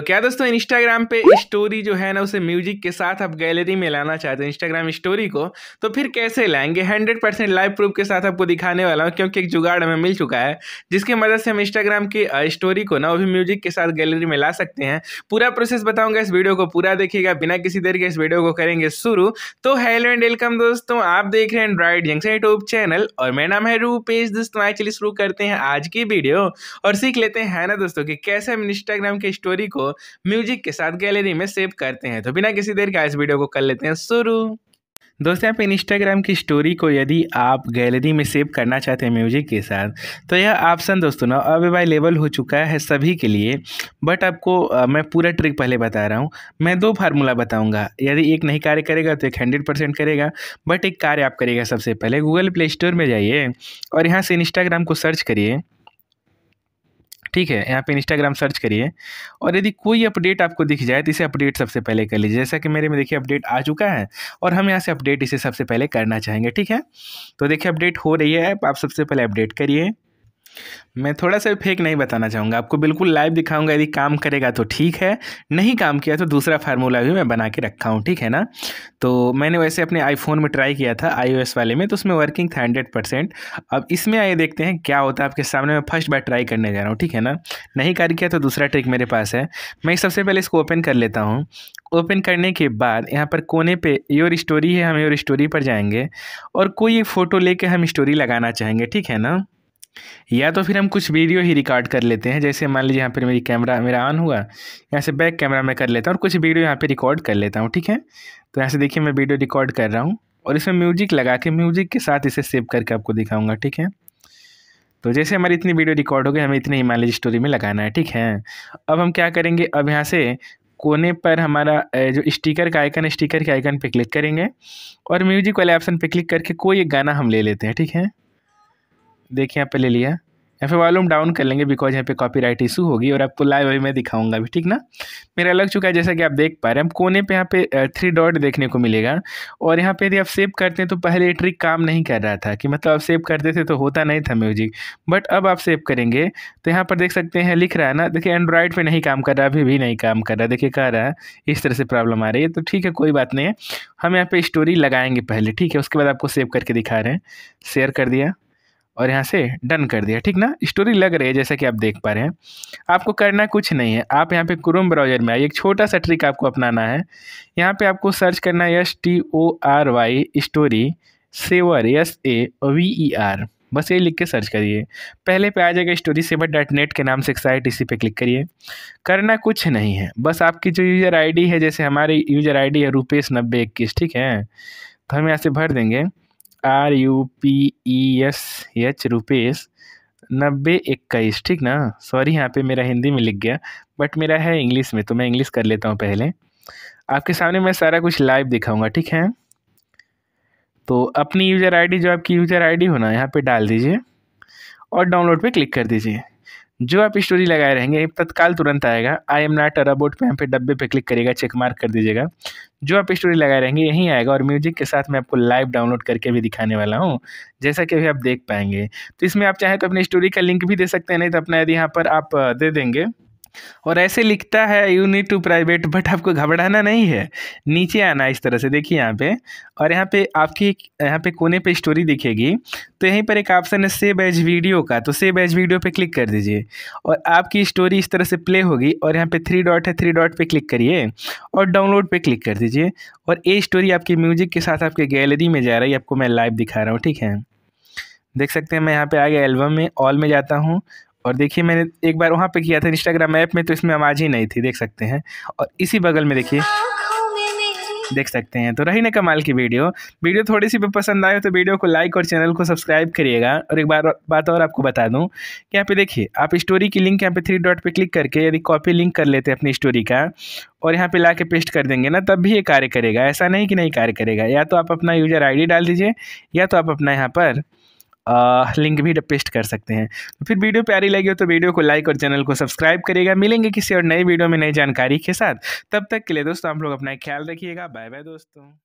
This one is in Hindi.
तो क्या दोस्तों इंस्टाग्राम पे स्टोरी जो है ना उसे म्यूजिक के साथ आप गैलरी में लाना चाहते हैं इंस्टाग्राम स्टोरी को तो फिर कैसे लाएंगे हंड्रेड परसेंट लाइव प्रूफ के साथ आपको दिखाने वाला हूँ क्योंकि एक जुगाड़ हमें मिल चुका है जिसकी मदद से हम इंस्टाग्राम की स्टोरी को ना वो भी म्यूजिक के साथ गैलरी में ला सकते हैं पूरा प्रोसेस बताऊंगा इस वीडियो को पूरा देखिएगा बिना किसी देर के इस वीडियो को करेंगे शुरू तो हेलो एंड वेलकम दोस्तों आप देख रहे हैं एंड्रॉइड जंक्शन यूट्यूब चैनल और मेरा नाम है रूपेश दोस्तों आए चलिए शुरू करते हैं आज की वीडियो और सीख लेते हैं ना दोस्तों कि कैसे हम इंस्टाग्राम की स्टोरी को म्यूजिक के साथ गैलरी में सेव करते हैं तो बिना किसी देर का इस वीडियो को कर लेते हैं शुरू दोस्तों आप इंस्टाग्राम की स्टोरी को यदि आप गैलरी में सेव करना चाहते हैं म्यूजिक के साथ तो यह ऑप्शन दोस्तों ना अवेलेबल हो चुका है सभी के लिए बट आपको मैं पूरा ट्रिक पहले बता रहा हूँ मैं दो फार्मूला बताऊँगा यदि एक नहीं कार्य करेगा तो एक हंड्रेड परसेंट करेगा बट एक कार्य आप करेगा सबसे पहले गूगल प्ले स्टोर में जाइए और यहाँ से इंस्टाग्राम को सर्च करिए ठीक है यहाँ पे इंस्टाग्राम सर्च करिए और यदि कोई अपडेट आपको दिख जाए तो इसे अपडेट सबसे पहले कर लीजिए जैसा कि मेरे में देखिए अपडेट आ चुका है और हम यहाँ से अपडेट इसे सबसे पहले करना चाहेंगे ठीक है तो देखिए अपडेट हो रही है ऐप आप सबसे पहले अपडेट करिए मैं थोड़ा सा फेक नहीं बताना चाहूँगा आपको बिल्कुल लाइव दिखाऊंगा यदि काम करेगा तो ठीक है नहीं काम किया तो दूसरा फार्मूला भी मैं बना के रखा हूँ ठीक है ना तो मैंने वैसे अपने आईफोन में ट्राई किया था आईओएस वाले में तो उसमें वर्किंग था हंड्रेड परसेंट अब इसमें आइए देखते हैं क्या होता है आपके सामने मैं फर्स्ट बार ट्राई करने जा रहा हूँ ठीक है ना नहीं कार्य किया तो दूसरा ट्रिक मेरे पास है मैं सबसे पहले इसको ओपन कर लेता हूँ ओपन करने के बाद यहाँ पर कोने पे योर स्टोरी है हम योर स्टोरी पर जाएंगे और कोई एक फ़ोटो लेके हम स्टोरी लगाना चाहेंगे ठीक है ना या तो फिर हम कुछ वीडियो ही रिकॉर्ड कर लेते हैं जैसे मान लीजिए यहाँ पर मेरी कैमरा मेरा ऑन हुआ यहाँ से बैक कैमरा में कर लेता हूँ और कुछ वीडियो यहाँ पे रिकॉर्ड कर लेता हूँ ठीक है तो यहाँ से देखिए मैं वीडियो रिकॉर्ड कर रहा हूँ और इसमें म्यूजिक लगा के म्यूजिक के साथ इसे सेव करके आपको दिखाऊँगा ठीक है तो जैसे हमारी इतनी वीडियो रिकॉर्ड हो गई हमें इतने हिमालय स्टोरी में लगाना है ठीक है अब हम क्या करेंगे अब यहाँ से कोने पर हमारा जो स्टिकर का आइकन है स्टिकर के आइकन पे क्लिक करेंगे और म्यूजिक वाले ऑप्शन पे क्लिक करके कोई एक गाना हम ले लेते हैं ठीक है देखिए यहाँ पे ले लिया यहाँ फिर वॉल्यूम डाउन कर लेंगे बिकॉज यहाँ पे कॉपीराइट इशू होगी और आपको लाइव अभी मैं दिखाऊंगा अभी ठीक ना मेरा लग चुका है जैसा कि आप देख पा रहे हैं कोने पे यहाँ पे थ्री डॉट देखने को मिलेगा और यहाँ पे यदि आप सेव करते हैं तो पहले ये ट्रिक काम नहीं कर रहा था कि मतलब आप सेव करते थे तो होता नहीं था म्यूजिक बट अब आप सेव करेंगे तो यहाँ पर देख सकते हैं लिख रहा है ना देखिए एंड्रॉयड पर नहीं काम कर रहा अभी भी नहीं काम कर रहा देखिए कह रहा है इस तरह से प्रॉब्लम आ रही है तो ठीक है कोई बात नहीं है हम यहाँ पर स्टोरी लगाएंगे पहले ठीक है उसके बाद आपको सेव करके दिखा रहे हैं शेयर कर दिया और यहाँ से डन कर दिया ठीक ना स्टोरी लग रही है जैसा कि आप देख पा रहे हैं आपको करना कुछ नहीं है आप यहाँ पे क्रोम ब्राउजर में आइए एक छोटा सा ट्रिक आपको अपनाना है यहाँ पे आपको सर्च करना है S T O R Y story saver S A V E R बस ये लिख के सर्च करिए पहले पे आ जाएगा स्टोरी सेवर डॉट नेट के नाम से एक साइट इसी पे क्लिक करिए करना कुछ नहीं है बस आपकी जो यूज़र डी है जैसे हमारी यूज़र डी है रुपेश नब्बे इक्कीस ठीक है तो हम यहाँ से भर देंगे R U P E S H Rupesh नब्बे इक्कीस ठीक ना सॉरी यहाँ पे मेरा हिंदी में लिख गया बट मेरा है इंग्लिश में तो मैं इंग्लिश कर लेता हूँ पहले आपके सामने मैं सारा कुछ लाइव दिखाऊंगा ठीक है तो अपनी यूज़र आईडी जो आपकी यूज़र आईडी ना यहाँ पे डाल दीजिए और डाउनलोड पे क्लिक कर दीजिए जो आप स्टोरी लगाए रहेंगे तत्काल तुरंत आएगा आई एम नॉट अराबोट पे यहाँ पे डब्बे पे क्लिक करिएगा चेक मार्क कर दीजिएगा जो आप स्टोरी लगाए रहेंगे यहीं आएगा और म्यूजिक के साथ मैं आपको लाइव डाउनलोड करके भी दिखाने वाला हूँ जैसा कि अभी आप देख पाएंगे तो इसमें आप चाहें तो अपनी स्टोरी का लिंक भी दे सकते हैं नहीं तो अपना यदि यहाँ पर आप दे देंगे और ऐसे लिखता है you need to private but आपको घबराना नहीं है नीचे आना इस तरह से देखिए यहाँ पे और यहाँ पे आपकी यहाँ पे कोने पे स्टोरी दिखेगी तो यहीं पर एक ऑप्शन है सेव एज वीडियो का तो सेव एज वीडियो पे क्लिक कर दीजिए और आपकी स्टोरी इस तरह से प्ले होगी और यहाँ पे थ्री डॉट है थ्री डॉट पे क्लिक करिए और डाउनलोड पे क्लिक कर दीजिए और ये स्टोरी आपकी म्यूजिक के साथ आपके गैलरी में जा रही है आपको मैं लाइव दिखा रहा हूँ ठीक है देख सकते हैं मैं यहाँ पे आ गया एल्बम में ऑल में जाता हूँ और देखिए मैंने एक बार वहाँ पे किया था इंस्टाग्राम ऐप में तो इसमें आवाज़ ही नहीं थी देख सकते हैं और इसी बगल में देखिए देख सकते हैं तो रही ना कमाल की वीडियो वीडियो थोड़ी सी भी पसंद आए तो वीडियो को लाइक और चैनल को सब्सक्राइब करिएगा और एक बार बात और आपको बता दूं कि यहाँ पे देखिए आप स्टोरी की लिंक यहाँ पे थ्री डॉट पे क्लिक करके यदि कॉपी लिंक कर लेते हैं अपनी स्टोरी का और यहाँ पे ला के पेस्ट कर देंगे ना तब भी ये कार्य करेगा ऐसा नहीं कि नहीं कार्य करेगा या तो आप अपना यूजर आई डाल दीजिए या तो आप अपना यहाँ पर लिंक भी पेस्ट कर सकते हैं तो फिर वीडियो प्यारी लगी हो तो वीडियो को लाइक और चैनल को सब्सक्राइब करिएगा मिलेंगे किसी और नई वीडियो में नई जानकारी के साथ तब तक के लिए दोस्तों आप लोग अपना ख्याल रखिएगा बाय बाय दोस्तों